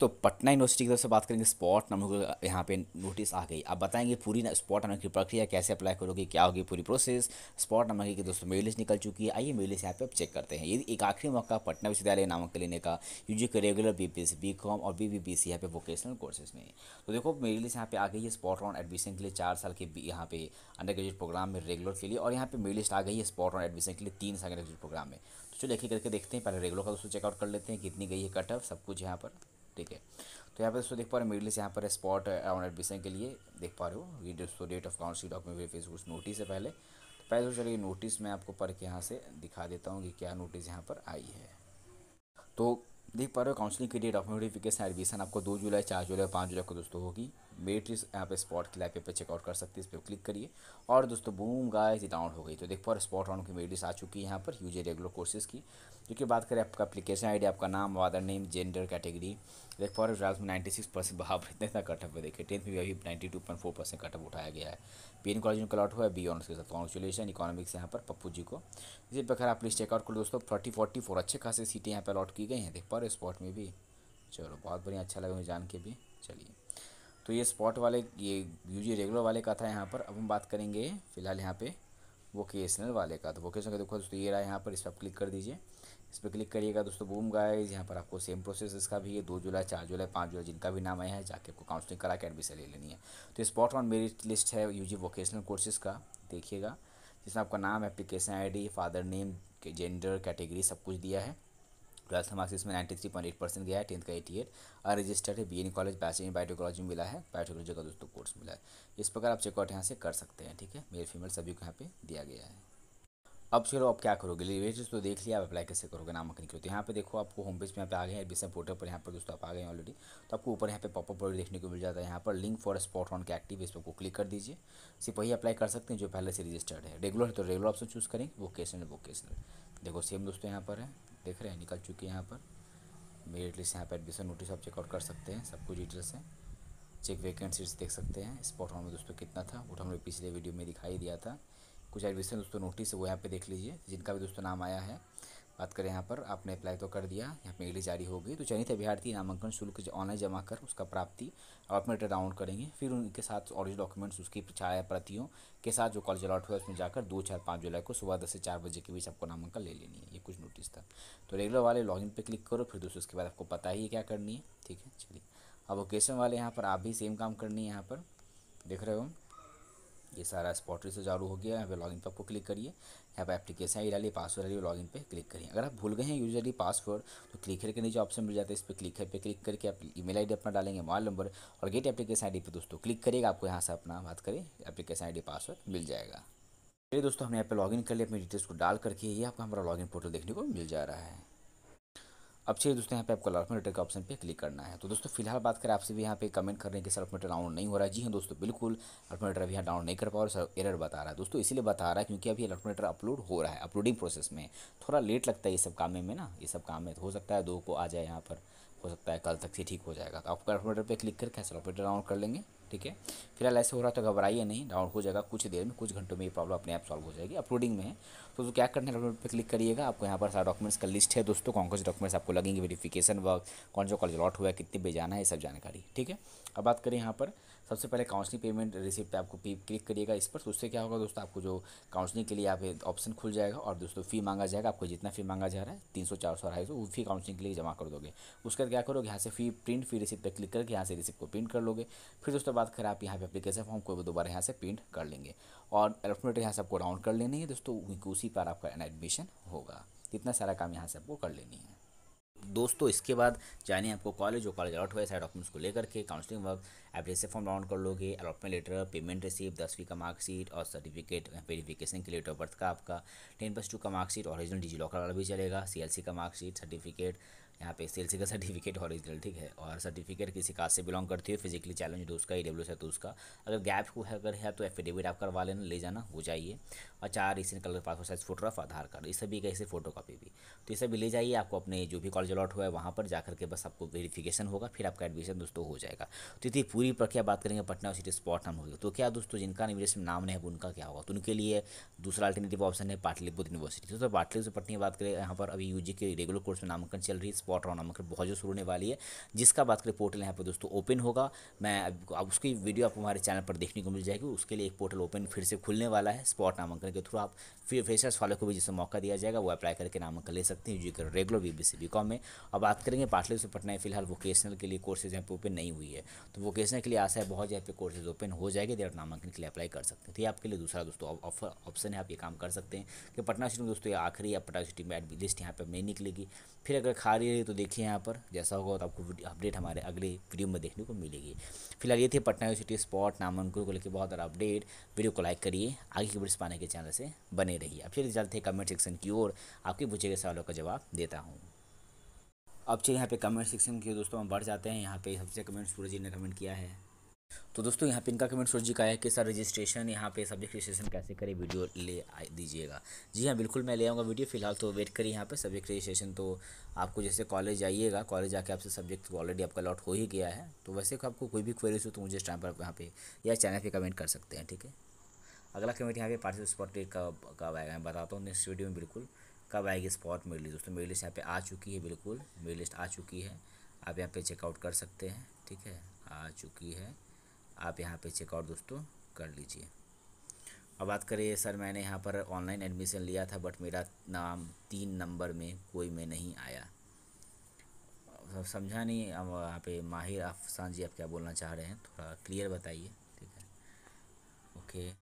तो पटना यूनिवर्सिटी की तरफ से बात करेंगे स्पॉट नंबर यहाँ पे नोटिस आ गई आप बताएंगे पूरी स्पॉट नंबर की प्रक्रिया कैसे अप्लाई करोगे क्या होगी पूरी प्रोसेस स्पॉट नंबर की दोस्तों मेल लिस्ट निकल चुकी है आइए मेल लिस्ट यहाँ पे आप चेक करते हैं ये एक आखिरी मौका पटना विश्वविद्यालय नामक लेने का U G regular B P S B Com और बी बी बी सी यहाँ पे वोकेशनल कोर्सेज में तो देखो मेल लिस्ट यहाँ पे आ गई है स्पॉट ऑन एडमिशन के लिए चार साल के यहाँ पे अंडर ग्रेजुएट प्रोग्राम में रेगुलर के लिए और यहाँ पे मेल लिस्ट आ गई है स्पॉट ऑन एडमिशन के लिए तीन साल अंडर ग्रेजुएट प्रोग्राम में तो चलो एक करके देखते हैं पहले रेगुलर का दोस्तों चेकआउट कर लेते हैं कितनी गई है कट ऑफ सब कुछ यहाँ पर ठीक है तो यहाँ पे दोस्तों देख पा रहे हो मिडलिस्ट यहाँ पर स्पॉट ऑन एडमिशन के लिए देख पा रहे हो ये दोस्तों डेट ऑफ काउंसिल डॉक्यूमेंट कुछ नोटिस है पहले तो पहले दोस्तों चलिए नोटिस मैं आपको पढ़ के यहाँ से दिखा देता हूँ कि क्या नोटिस यहाँ पर आई है तो देख पा रहे हो काउंसिलिंग के डेट ऑफ नोटिफिकेशन एडमिशन आपको दो जुलाई चार जुलाई पाँच जुलाई को दोस्तों होगी बेटरीज आप स्पॉट की लाइफ पे चेकआउट कर सकते हैं इस पर क्लिक करिए और दोस्तों बूम गाइस ये डाउन हो गई तो देख पा स्पॉट ऑन की बेटरीज आ चुकी है यहाँ पर यूजे रेगुलर कोर्सेज की जो कि बात करें आपका अपलीकेशन आईडी आपका नाम वादर नेम जेंडर कैटेगरी देख पा रहे ट्वेल्थ में नाइन्टी सिक्स परसेंट बहाव इतना कटअप है देखिए टेंथ में भी अभी ninety two point four percent cutoff उठाया गया है पी एन कॉलेज में कलआउट हुआ है बी ऑनर्स के साथ कॉन्चुलेशन इकोनॉमिक्स यहाँ पर पप्पू जी को इसी प्रकार आप प्लीज़ चेकआउट करो दोस्तों फोर्टी फोर्टी फोर अच्छे खासे सीटें यहाँ पर अलॉट की गई हैं देख पा रहे स्पॉट में भी चलो बहुत बढ़िया अच्छा लगा मुझे जान के भी चलिए तो ये स्पॉट वाले ये यूजी रेगुलर वाले का था यहाँ पर अब हम बात करेंगे फिलहाल यहाँ पे वोकेशनल वाले का तो वोकेशनल का देखो दोस्तों ये रहा यहाँ पर इस पर क्लिक कर दीजिए इस पर क्लिक करिएगा दोस्तों बूम गाइज यहाँ पर आपको सेम प्रोसेस इसका भी है दो जुलाई चार जुलाई पाँच जुलाई जिनका भी नाम आया है जाके आपको काउंसलिंग करा के एडमिशन ले लेनी है तो स्पॉट ऑन मेरिट लिस्ट है जी वोकेशनल कोर्सेज का देखिएगा जिसमें आपका नाम application I father name gender category सब कुछ दिया है ट्वेल्थ मार्क्स इसमें ninety three point eight percent गया है टेंथ का एटी एट और रजिस्टर्ड है B N college bachelor in biotechnology मिला है बायोटेकोलॉजी का दोस्तों कोर्स मिला है इस प्रकार आप चेकआउट यहाँ से कर सकते हैं ठीक है मेल फीमेल सभी को यहाँ पे दिया गया है अब चलो आप क्या करोगे लेवरेज तो देख लिया आप अप्लाई कैसे करोगे नाम के लिए तो यहाँ पे देखो आपको होम पेज पे यहाँ पे आ गए हैं एडमिशन पोर्टल पर यहाँ पर दोस्तों आप आ गए हैं ऑलरेडी तो आपको ऊपर यहाँ पे पॉपअप पर देखने को मिल जाता है यहाँ पर लिंक फॉर स्पॉट ऑन के एक्टिव इस पर को क्लिक कर दीजिए सिर्फ वही अप्लाई कर सकते हैं जो पहले से रजिस्टर्ड है रेगुलर है तो रेगुलर ऑप्शन चूज़ करेंगे वोकेशनल वोकेशनल देखो सेम दोस्तों यहाँ पर है देख रहे हैं निकल चुके हैं यहाँ पर मेरिट लिस्ट यहाँ पर एडमिशन नोटिस आप चेकआउट कर सकते हैं सब कुछ डिटेल्स हैं चेक वैकेंसीज देख सकते हैं स्पॉट ऑन में दोस्तों कितना था वो हमने पिछले वीडियो में दिखाई दिया था कुछ एडमिशन दोस्तों नोटिस है वो यहाँ पे देख लीजिए जिनका भी दोस्तों नाम आया है बात करें यहाँ पर आपने अप्लाई तो कर दिया यहाँ पे इंग्लिश जारी होगी तो चयनित अभ्यार्थी नामांकन शुल्क ऑनलाइन जमा कर उसका प्राप्ति और अपने डाउनलोड करेंगे फिर उनके साथ ऑडियो डॉक्यूमेंट्स उसकी छाया प्रतियों के साथ जो कॉलेज अलॉट हुआ उसमें जाकर दो चार पाँच जुलाई को सुबह दस से चार बजे के बीच आपको नामांकन ले लेनी है ये कुछ नोटिस था तो रेगुलर वाले लॉगिन पर क्लिक करो फिर दोस्तों उसके बाद आपको पता ही क्या करनी है ठीक है चलिए अब वोकेशन वाले यहाँ पर आप भी सेम काम करनी है यहाँ पर देख रहे हो ये सारा स्पॉटरी से चालू हो गया यहाँ पे लॉगिन पर आपको क्लिक करिए यहाँ पर एप्लीकेशन आई डालिए पासवर्ड डालिए लॉगिन पे क्लिक करिए अगर आप भूल गए हैं यूजरली पासवर्ड तो क्लिक करके नीचे ऑप्शन मिल जाता है इस पर क्लिक पे क्लिक करके आप ईमेल आईडी अपना डालेंगे मोबाइल नंबर और गेट एप्लीकेशन आई पे दोस्तों क्लिक करिएगा आपको यहाँ से अपना बात करें एप्लीकेशन आई पासवर्ड मिल जाएगा चलिए दोस्तों हमने यहाँ पर लॉगिन कर लिया अपनी डिटेल्स को डाल करके ये आपका हमारा लॉगिन पोर्टल देखने को मिल जा रहा है अब चाहिए दोस्तों यहाँ पे आपको अलाटमेंट मीटर के ऑप्शन पे क्लिक करना है तो दोस्तों फिलहाल बात करें आपसे भी यहाँ पे कमेंट करने के सर मीटर डाउनलोड नहीं हो रहा है जी हाँ दोस्तों बिल्कुल अलाटमेंट मीटर अभी यहाँ डाउनलोड नहीं कर पा रहा है एरर बता रहा है दोस्तों इसीलिए बता रहा है क्योंकि अभी अलाटमेंट मीटर अपलोड हो रहा है अपलोडिंग प्रोसेस में थोड़ा लेट लगता है ये सब काम में ना ये सब काम में तो हो सकता है दो को आ जाए यहाँ पर हो सकता है कल तक से ठीक हो जाएगा तो आपका अलाटमेंट मीटर पर क्लिक करके अलाटमेंट मीटर डाउनलोड कर लेंगे ठीक है फिलहाल ऐसे हो रहा तो घबराइए नहीं डाउन हो जाएगा कुछ देर में कुछ घंटों में ये प्रॉब्लम अपने आप सॉल्व हो जाएगी अपलोडिंग में तो, तो क्या करना है अपलोड पर क्लिक करिएगा आपको यहाँ पर सारा डॉक्यूमेंट्स का लिस्ट है दोस्तों कौन कौन से डॉक्यूमेंट्स आपको लगेंगे वेरीफिकेशन वर्क कौन सा कॉलेज लॉट हुआ है कितने पे जाना है सब जानकारी ठीक है अब बात करें यहाँ पर सबसे पहले काउंसलिंग पेमेंट रिसिप्ट आपको क्लिक करिएगा इस पर तो उससे क्या होगा दोस्तों आपको जो काउंसलिंग के लिए आप ऑप्शन खुल जाएगा और दोस्तों फ़ी मांगा जाएगा आपको जितना फ़ी मांगा जा रहा है तीन सौ चार सौ अढ़ाई सौ वो फी काउंसलिंग के लिए जमा कर दोगे उसके बाद क्या करोगे यहाँ से फ़ी प्रिंट फी रिसिप्ट पर क्लिक करके यहाँ से रिसिप्ट को प्रिंट कर लोगे फिर दोस्तों बाद खैर आप यहाँ पे अप्लीकेशन फॉर्म को दोबारा यहाँ से प्रिंट कर लेंगे और एल्फोमेटर यहाँ से आपको डाउन कर लेनी है दोस्तों उसी पर आपका एडमिशन होगा इतना सारा काम यहाँ से आपको कर लेनी है दोस्तों इसके बाद जाने आपको कॉलेज और कॉलेज अलॉट हुआ सारे डॉक्यूमेंट्स को लेकर के counselling work application form down कर लोगे अलॉटमेंट लेटर पेमेंट रिसीव दसवीं का मार्कशीट और सर्टिफिकेट वेरिफिकेशन के लेटर ऑफ बर्थ का आपका टेन प्लस टू का मार्कशीट ओरिजिनल डिजी लॉकर वाला भी चलेगा सी का मार्कशीट सर्टिफिकेट यहाँ पे सी का सर्टिफिकेट ऑरिजिनल ठीक है और सर्टिफिकेट किसी कास्ट से बिलोंग करती है फिजिकली चैलेंज तो उसका ई है तो उसका अगर गैप को है अगर है तो एफिडेविट आप करवा लेना ले जाना हो जाइए और चार इसी colour passport size photograph Aadhaar card ये सभी कैसे फोटो कापी भी तो ये सभी ले जाइए आपको अपने जो भी कॉलेज अलॉट हुआ है वहाँ पर जाकर के बस आपको वेरीफिकेशन होगा फिर आपका एडमिशन दोस्तों हो जाएगा तो यदि पूरी प्रक्रिया बात करेंगे पटना सिटी स्पॉट नाम होगी तो क्या दोस्तों जिनका इमिग्रेशन में नाम नहीं है उनका क्या होगा तो उनके लिए दूसरा अल्टरनेटिव ऑप्शन है पाटलिपुत यूनिवर्सिटी तो पाटलिपुत पटनी की बात करें यहाँ पर अभी यू के रेगुलर कोर्स में नामांकन चल रही है स्पॉट राउंड नामक बहुत जो शुरू होने वाली है जिसका बात करें पोर्टल यहाँ पर दोस्तों ओपन होगा मैं अब उसकी वीडियो आपको हमारे चैनल पर देखने को मिल जाएगी उसके लिए एक पोर्टल ओपन फिर से खुलने वाला है स्पॉट नामांकन के थ्रू आप फिर फ्रेशर्स वालों को भी जिससे मौका दिया जाएगा वो अप्लाई करके नामांकन ले सकते हैं कि रेगुलर बी बी कॉम में अब बात करेंगे पाटले से पटना फिलहाल वोकेशनल के लिए कोर्सेज यहाँ पे ओपन नहीं हुई है तो वोकेशनल के लिए आशा है बहुत यहाँ पे कोर्सेज ओपन हो जाएंगे देर नामांकन के लिए अप्लाई कर सकते हैं तो ये आपके लिए दूसरा दोस्तों ऑफर ऑप्शन है आप ये काम कर सकते हैं कि पटना सिटी में दोस्तों ये आखिरी या पटना सिटी में एडमिट लिस्ट यहाँ पर नहीं निकलेगी फिर अगर खाली चाहिए तो देखिए यहाँ पर जैसा होगा तो आपको अपडेट हमारे अगले वीडियो में देखने को मिलेगी फिलहाल ये थे पटना यूनिवर्सिटी स्पॉट नामांकन को लेकर बहुत सारा अपडेट वीडियो को लाइक करिए आगे की वीडियोस पाने के चैनल से बने रहिए अब फिर जल्द हैं कमेंट सेक्शन की ओर आपके पूछे गए सवालों का जवाब देता हूँ अब चलिए यहाँ पे कमेंट सेक्शन की दोस्तों हम बढ़ जाते हैं यहाँ पे सबसे कमेंट सूरज जी ने कमेंट किया है तो दोस्तों यहाँ पे इनका कमेंट सोच जी का है कि सर रजिस्ट्रेशन यहाँ पे सब्जेक्ट रजिस्ट्रेशन कैसे करें वीडियो ले दीजिएगा जी हाँ बिल्कुल मैं ले आऊँगा वीडियो फिलहाल तो वेट करिए यहाँ पे सब्जेक्ट रजिस्ट्रेशन तो आपको जैसे कॉलेज जाइएगा कॉलेज जाके आपसे सब्जेक्ट ऑलरेडी तो आपका अलॉट हो ही गया है तो वैसे आपको कोई भी क्वेरीज हो तो मुझे इस टाइम पर यहाँ पे या चैनल पर कमेंट कर सकते हैं ठीक है अगला कमेंट यहाँ पे पार्सल स्पॉट डेट का कब आएगा मैं बताता हूँ नेक्स्ट वीडियो में बिल्कुल कब आएगी स्पॉट मेरी लिस्ट दोस्तों मेरी लिस्ट यहाँ पे आ चुकी है बिल्कुल मेरी लिस्ट आ चुकी है आप यहाँ पे चेकआउट कर सकते हैं ठीक है आ चुकी है आप यहाँ पे चेकआउट दोस्तों कर लीजिए अब बात करिए सर मैंने यहाँ पर ऑनलाइन एडमिशन लिया था बट मेरा नाम तीन नंबर में कोई में नहीं आया सब समझा नहीं अब यहाँ पे माहिर अफसान जी आप क्या बोलना चाह रहे हैं थोड़ा क्लियर बताइए ठीक है ओके